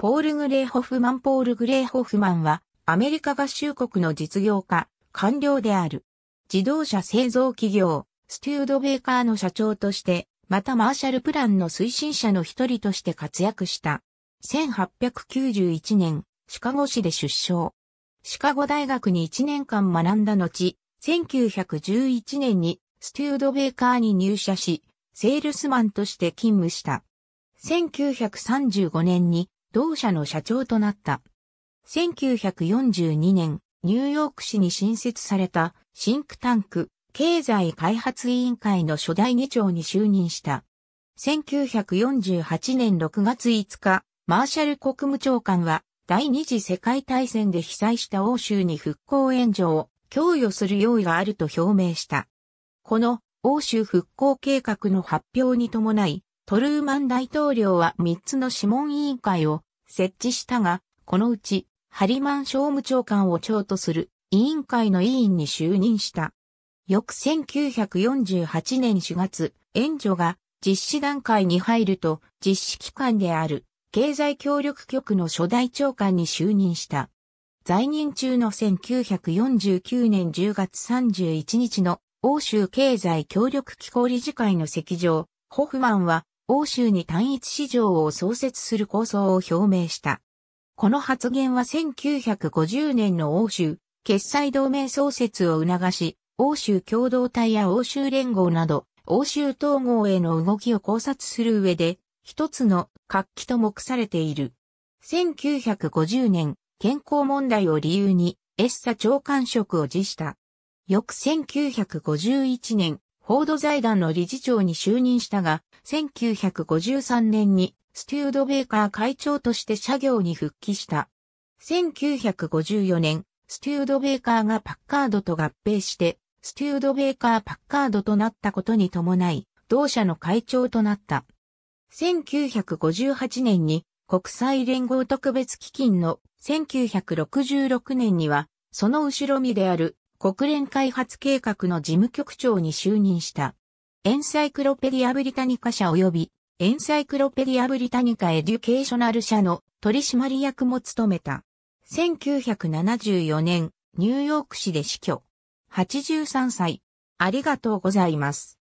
ポール・グレーホフマン・ポール・グレーホフマンは、アメリカ合衆国の実業家、官僚である。自動車製造企業、ステュードベーカーの社長として、またマーシャルプランの推進者の一人として活躍した。1891年、シカゴ市で出生。シカゴ大学に1年間学んだ後、1911年にステュードベーカーに入社し、セールスマンとして勤務した。1935年に同社の社長となった。1942年、ニューヨーク市に新設されたシンクタンク経済開発委員会の初代議長に就任した。1948年6月5日、マーシャル国務長官は第二次世界大戦で被災した欧州に復興援助を供与する用意があると表明した。この欧州復興計画の発表に伴い、トルーマン大統領は3つの諮問委員会を設置したが、このうち、ハリマン商務長官を長とする委員会の委員に就任した。翌1948年4月、援助が実施段階に入ると、実施機関である経済協力局の初代長官に就任した。在任中の1949年10月31日の欧州経済協力機構理事会の席上、ホフマンは欧州に単一市場を創設する構想を表明した。この発言は1950年の欧州、決済同盟創設を促し、欧州共同体や欧州連合など、欧州統合への動きを考察する上で、一つの活気と目されている。1950年、健康問題を理由に、エッサ長官職を辞した。翌1951年、フォード財団の理事長に就任したが、1953年にステュードベーカー会長として社業に復帰した。1954年、ステュードベーカーがパッカードと合併して、ステュードベーカーパッカードとなったことに伴い、同社の会長となった。1958年に国際連合特別基金の1966年には、その後ろ身である国連開発計画の事務局長に就任した。エンサイクロペディアブリタニカ社及びエンサイクロペディアブリタニカエデュケーショナル社の取締役も務めた。1974年、ニューヨーク市で死去。83歳。ありがとうございます。